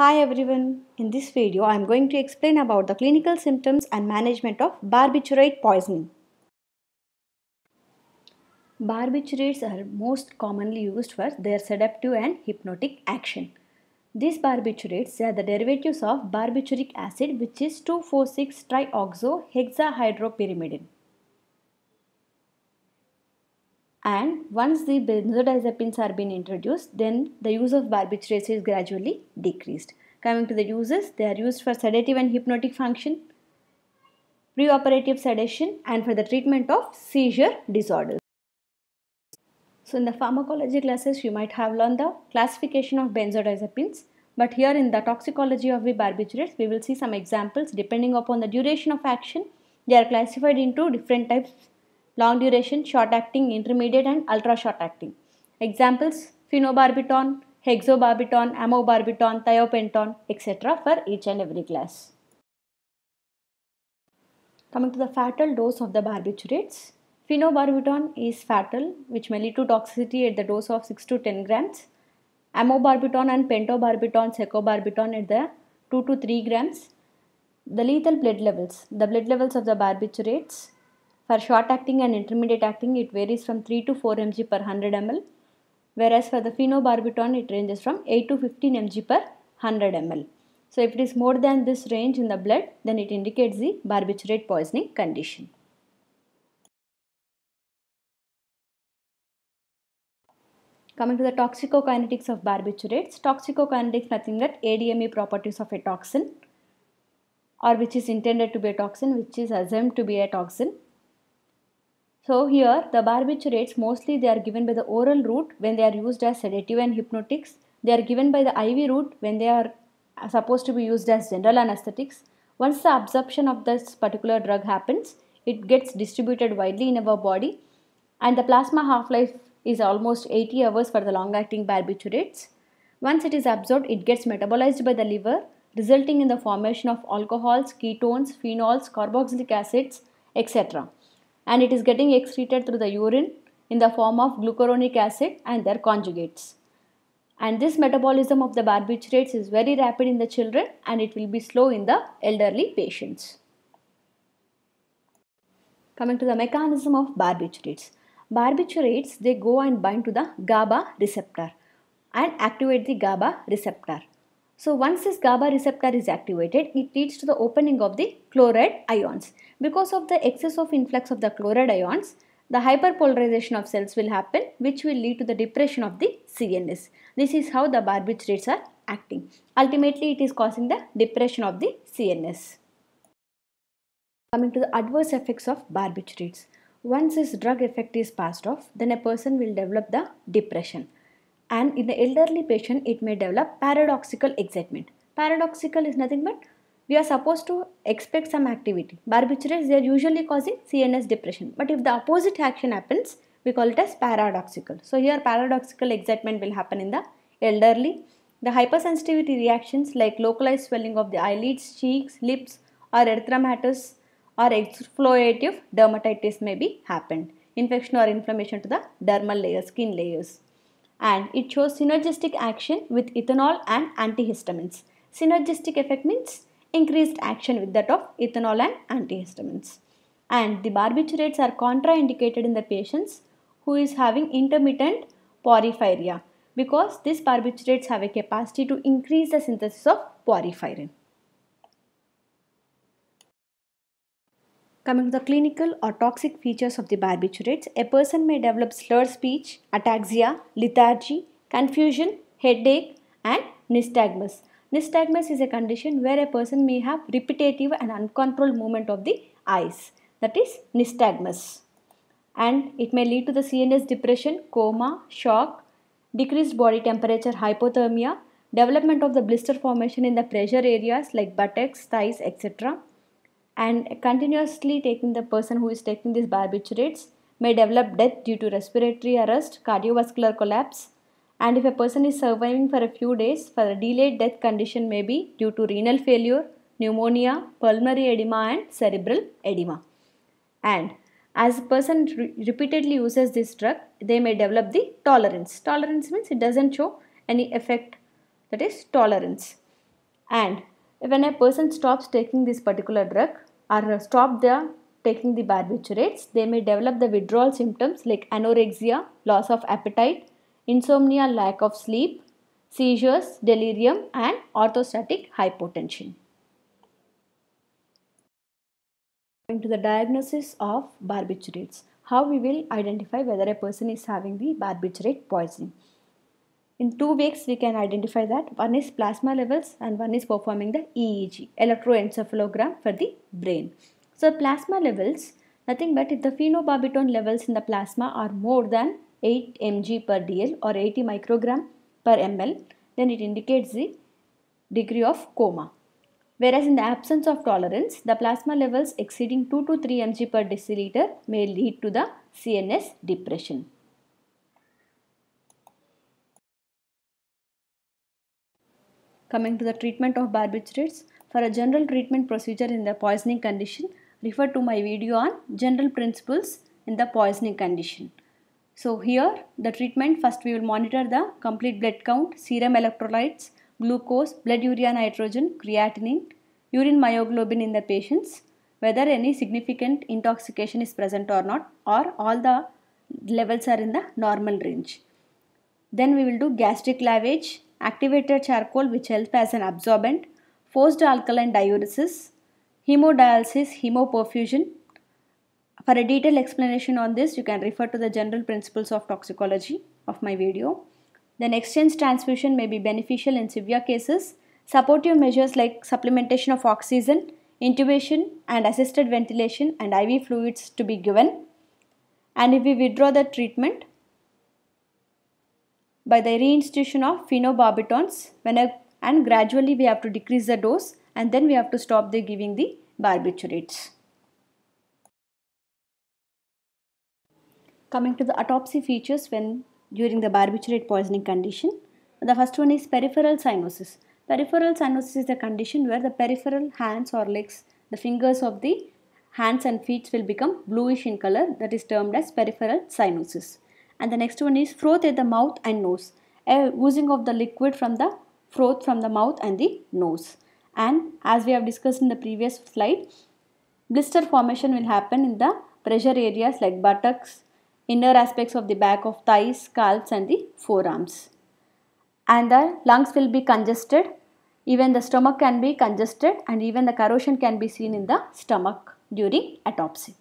Hi everyone, in this video I am going to explain about the clinical symptoms and management of barbiturate poisoning. Barbiturates are most commonly used for their sedative and hypnotic action. These barbiturates are the derivatives of barbituric acid which is 2,4,6-trioxohexahydropyrimidine. and once the benzodiazepines are being introduced then the use of barbiturates is gradually decreased. Coming to the uses, they are used for sedative and hypnotic function, preoperative sedation and for the treatment of seizure disorders. So in the pharmacology classes you might have learned the classification of benzodiazepines but here in the toxicology of the barbiturates we will see some examples depending upon the duration of action they are classified into different types long duration, short acting, intermediate and ultra short acting. Examples phenobarbital, hexobarbital, amobarbital, thiopenton, etc. for each and every class. Coming to the fatal dose of the barbiturates. Phenobarbital is fatal which may lead to toxicity at the dose of 6 to 10 grams. Amobarbital and pentobarbital, secobarbital at the 2 to 3 grams. The lethal blood levels. The blood levels of the barbiturates for short acting and intermediate acting, it varies from 3 to 4 mg per 100 ml, whereas for the phenobarbital, it ranges from 8 to 15 mg per 100 ml. So if it is more than this range in the blood, then it indicates the barbiturate poisoning condition. Coming to the toxicokinetics of barbiturates, toxicokinetics nothing but ADME properties of a toxin or which is intended to be a toxin, which is assumed to be a toxin so here the barbiturates mostly they are given by the oral route when they are used as sedative and hypnotics. They are given by the IV route when they are supposed to be used as general anesthetics. Once the absorption of this particular drug happens, it gets distributed widely in our body and the plasma half-life is almost 80 hours for the long-acting barbiturates. Once it is absorbed, it gets metabolized by the liver resulting in the formation of alcohols, ketones, phenols, carboxylic acids, etc and it is getting excreted through the urine in the form of glucuronic acid and their conjugates. And this metabolism of the barbiturates is very rapid in the children and it will be slow in the elderly patients. Coming to the mechanism of barbiturates. Barbiturates, they go and bind to the GABA receptor and activate the GABA receptor. So once this GABA receptor is activated, it leads to the opening of the chloride ions. Because of the excess of influx of the chloride ions, the hyperpolarization of cells will happen which will lead to the depression of the CNS. This is how the barbiturates are acting. Ultimately, it is causing the depression of the CNS. Coming to the adverse effects of barbiturates. Once this drug effect is passed off, then a person will develop the depression and in the elderly patient it may develop paradoxical excitement. Paradoxical is nothing but we are supposed to expect some activity. Barbiturates they are usually causing CNS depression but if the opposite action happens we call it as paradoxical. So here paradoxical excitement will happen in the elderly. The hypersensitivity reactions like localized swelling of the eyelids, cheeks, lips or erythematous or exfoliative dermatitis may be happened. Infection or inflammation to the dermal layer, skin layers and it shows synergistic action with ethanol and antihistamines. Synergistic effect means increased action with that of ethanol and antihistamines. And the barbiturates are contraindicated in the patients who is having intermittent porphyria because these barbiturates have a capacity to increase the synthesis of porphyrin. Coming to the clinical or toxic features of the barbiturates, a person may develop slurred speech, ataxia, lethargy, confusion, headache, and nystagmus. Nystagmus is a condition where a person may have repetitive and uncontrolled movement of the eyes. That is nystagmus. And it may lead to the CNS depression, coma, shock, decreased body temperature, hypothermia, development of the blister formation in the pressure areas like buttocks, thighs, etc and continuously taking the person who is taking these barbiturates may develop death due to respiratory arrest, cardiovascular collapse, and if a person is surviving for a few days, for a delayed death condition may be due to renal failure, pneumonia, pulmonary edema, and cerebral edema. And as a person re repeatedly uses this drug, they may develop the tolerance. Tolerance means it doesn't show any effect, that is tolerance. And when a person stops taking this particular drug, are uh, stopped the taking the barbiturates, they may develop the withdrawal symptoms like anorexia, loss of appetite, insomnia, lack of sleep, seizures, delirium and orthostatic hypotension. Going to the diagnosis of barbiturates. How we will identify whether a person is having the barbiturate poisoning. In two weeks, we can identify that one is plasma levels and one is performing the EEG, electroencephalogram for the brain. So plasma levels, nothing but if the phenobarbital levels in the plasma are more than 8 mg per dl or 80 microgram per ml, then it indicates the degree of coma. Whereas in the absence of tolerance, the plasma levels exceeding 2 to 3 mg per deciliter may lead to the CNS depression. Coming to the treatment of barbiturates, for a general treatment procedure in the poisoning condition, refer to my video on general principles in the poisoning condition. So here the treatment first we will monitor the complete blood count, serum electrolytes, glucose, blood urea nitrogen, creatinine, urine myoglobin in the patients, whether any significant intoxication is present or not or all the levels are in the normal range. Then we will do gastric lavage, activated charcoal which helps as an absorbent, forced alkaline diuresis, hemodialysis, hemoperfusion. For a detailed explanation on this, you can refer to the general principles of toxicology of my video. Then exchange transfusion may be beneficial in severe cases. Supportive measures like supplementation of oxygen, intubation and assisted ventilation and IV fluids to be given. And if we withdraw the treatment, by the reinstitution of phenobarbitones, when a, and gradually we have to decrease the dose and then we have to stop the giving the barbiturates. Coming to the autopsy features when during the barbiturate poisoning condition. The first one is peripheral cyanosis. Peripheral cyanosis is the condition where the peripheral hands or legs, the fingers of the hands and feet will become bluish in color that is termed as peripheral cyanosis and the next one is froth at the mouth and nose uh, oozing of the liquid from the froth from the mouth and the nose and as we have discussed in the previous slide blister formation will happen in the pressure areas like buttocks inner aspects of the back of thighs calves and the forearms and the lungs will be congested even the stomach can be congested and even the corrosion can be seen in the stomach during autopsy